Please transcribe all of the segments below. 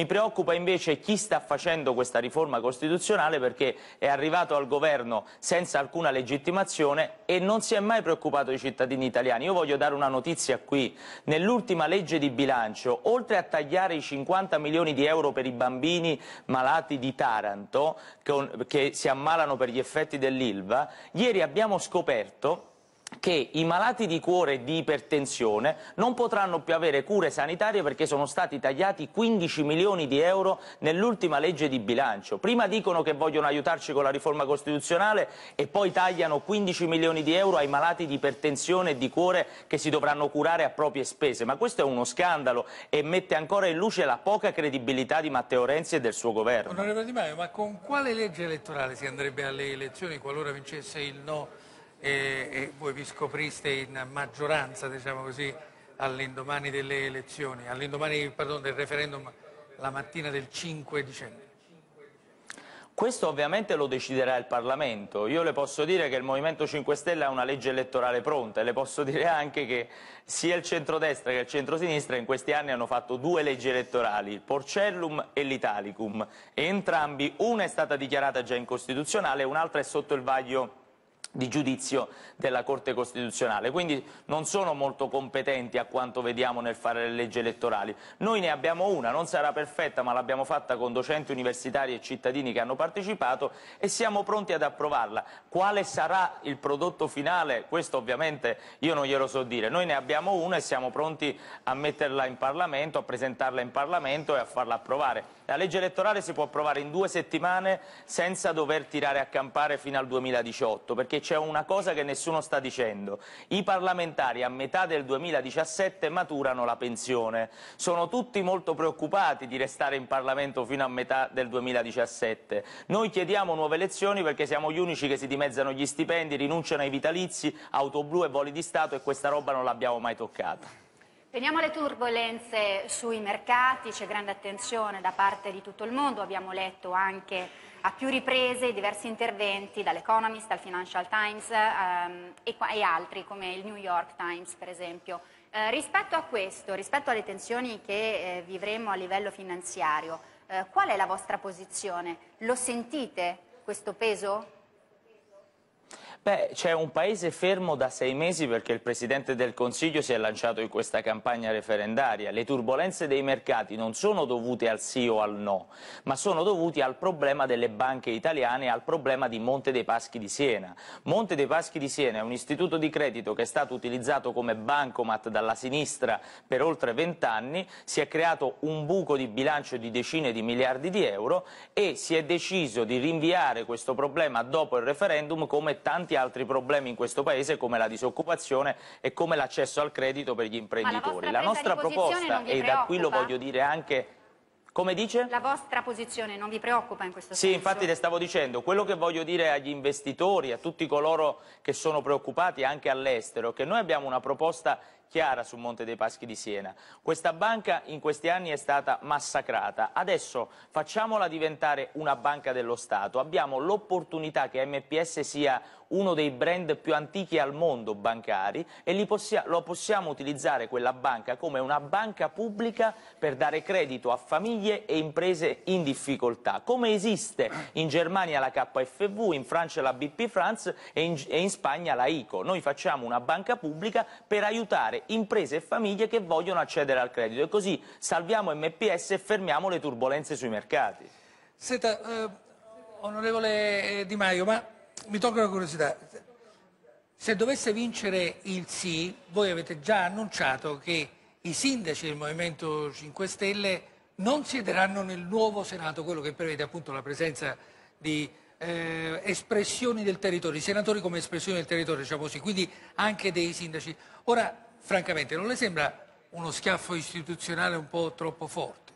Mi preoccupa invece chi sta facendo questa riforma costituzionale perché è arrivato al governo senza alcuna legittimazione e non si è mai preoccupato dei cittadini italiani. Io voglio dare una notizia qui. Nell'ultima legge di bilancio, oltre a tagliare i 50 milioni di euro per i bambini malati di Taranto, che si ammalano per gli effetti dell'ILVA, ieri abbiamo scoperto che i malati di cuore e di ipertensione non potranno più avere cure sanitarie perché sono stati tagliati 15 milioni di euro nell'ultima legge di bilancio. Prima dicono che vogliono aiutarci con la riforma costituzionale e poi tagliano 15 milioni di euro ai malati di ipertensione e di cuore che si dovranno curare a proprie spese. Ma questo è uno scandalo e mette ancora in luce la poca credibilità di Matteo Renzi e del suo governo. Onorevole Di Maio, ma con quale legge elettorale si andrebbe alle elezioni qualora vincesse il no? e, e voi vi scopriste in maggioranza, diciamo così, all'indomani delle elezioni, all'indomani pardon, del referendum la mattina del 5 dicembre? Questo ovviamente lo deciderà il Parlamento. Io le posso dire che il Movimento 5 Stelle ha una legge elettorale pronta e le posso dire anche che sia il centrodestra che il centrosinistra in questi anni hanno fatto due leggi elettorali, il Porcellum e l'Italicum, entrambi una è stata dichiarata già incostituzionale e un'altra è sotto il vaglio di giudizio della Corte Costituzionale, quindi non sono molto competenti a quanto vediamo nel fare le leggi elettorali. Noi ne abbiamo una, non sarà perfetta ma l'abbiamo fatta con docenti universitari e cittadini che hanno partecipato e siamo pronti ad approvarla. Quale sarà il prodotto finale? Questo ovviamente io non glielo so dire. Noi ne abbiamo una e siamo pronti a metterla in Parlamento, a presentarla in Parlamento e a farla approvare. La legge elettorale si può approvare in due settimane senza dover tirare a campare fino al 2018 perché perché c'è una cosa che nessuno sta dicendo. I parlamentari a metà del 2017 maturano la pensione. Sono tutti molto preoccupati di restare in Parlamento fino a metà del 2017. Noi chiediamo nuove elezioni perché siamo gli unici che si dimezzano gli stipendi, rinunciano ai vitalizi, auto blu e voli di Stato e questa roba non l'abbiamo mai toccata. Veniamo alle turbulenze sui mercati, c'è grande attenzione da parte di tutto il mondo, abbiamo letto anche a più riprese diversi interventi dall'Economist, dal Financial Times ehm, e, e, altri come il New York Times per esempio. Eh, rispetto a questo, rispetto alle tensioni che eh, vivremo a livello finanziario, eh, qual è la vostra posizione? Lo sentite questo peso? Beh, c'è un paese fermo da sei mesi perché il Presidente del Consiglio si è lanciato in questa campagna referendaria. Le turbulenze dei mercati non sono dovute al sì o al no, ma sono dovute al problema delle banche italiane e al problema di Monte dei Paschi di Siena. Monte dei Paschi di Siena è un istituto di credito che è stato utilizzato come bancomat dalla sinistra per oltre vent'anni, si è creato un buco di bilancio di decine di miliardi di euro e si è deciso di rinviare questo problema dopo il referendum come tanti tanti altri problemi in questo Paese come la disoccupazione e come l'accesso al credito per gli imprenditori. La nostra proposta, e da qui lo voglio dire anche... Come dice? La vostra posizione non vi preoccupa in questo sì, senso? Sì, infatti le stavo dicendo, quello che voglio dire agli investitori, a tutti coloro che sono preoccupati anche all'estero, che noi abbiamo una proposta chiara su Monte dei Paschi di Siena. Questa banca in questi anni è stata massacrata, adesso facciamola diventare una banca dello Stato, abbiamo l'opportunità che MPS sia uno dei brand più antichi al mondo bancari e possia lo possiamo utilizzare quella banca come una banca pubblica per dare credito a famiglie e imprese in difficoltà. Come esiste in Germania la KfW, in Francia la BP France e in, e in Spagna la ICO. Noi facciamo una banca pubblica per aiutare imprese e famiglie che vogliono accedere al credito e così salviamo MPS e fermiamo le turbulenze sui mercati. Senta, eh, onorevole eh, Di Maio, ma mi tocca la curiosità. Se dovesse vincere il sì, voi avete già annunciato che i sindaci del Movimento 5 Stelle non siederanno nel nuovo Senato, quello che prevede appunto la presenza di eh, espressioni del territorio, i senatori come espressioni del territorio, diciamo così, quindi anche dei sindaci. Ora, francamente, non le sembra uno schiaffo istituzionale un po' troppo forte?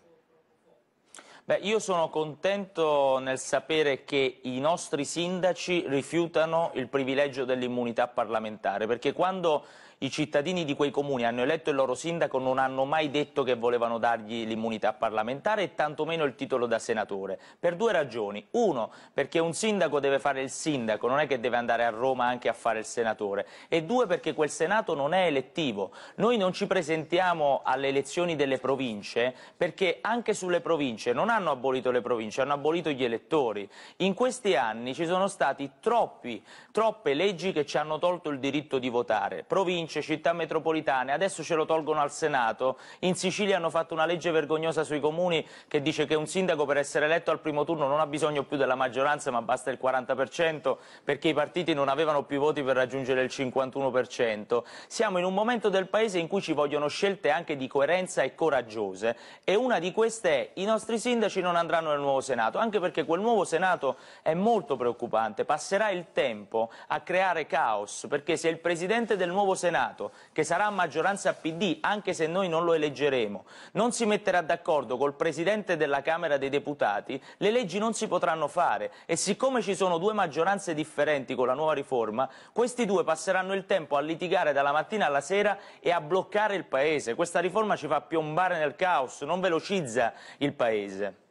Beh, io sono contento nel sapere che i nostri sindaci rifiutano il privilegio dell'immunità parlamentare, perché quando i cittadini di quei comuni hanno eletto il loro sindaco non hanno mai detto che volevano dargli l'immunità parlamentare e tantomeno il titolo da senatore. Per due ragioni. Uno, perché un sindaco deve fare il sindaco, non è che deve andare a Roma anche a fare il senatore. E due, perché quel senato non è elettivo. Noi non ci presentiamo alle elezioni delle province perché anche sulle province non hanno abolito le province, hanno abolito gli elettori. In questi anni ci sono stati troppi, troppe leggi che ci hanno tolto il diritto di votare. Province province, città metropolitane, adesso ce lo tolgono al Senato. In Sicilia hanno fatto una legge vergognosa sui comuni che dice che un sindaco per essere eletto al primo turno non ha bisogno più della maggioranza ma basta il 40% perché i partiti non avevano più voti per raggiungere il 51%. Siamo in un momento del Paese in cui ci vogliono scelte anche di coerenza e coraggiose e una di queste è i nostri sindaci non andranno nel nuovo Senato, anche perché quel nuovo Senato è molto preoccupante, passerà il tempo a creare caos perché se il Presidente del nuovo Senato Senato, che sarà a maggioranza PD anche se noi non lo eleggeremo, non si metterà d'accordo col Presidente della Camera dei Deputati, le leggi non si potranno fare e siccome ci sono due maggioranze differenti con la nuova riforma, questi due passeranno il tempo a litigare dalla mattina alla sera e a bloccare il Paese. Questa riforma ci fa piombare nel caos, non velocizza il Paese.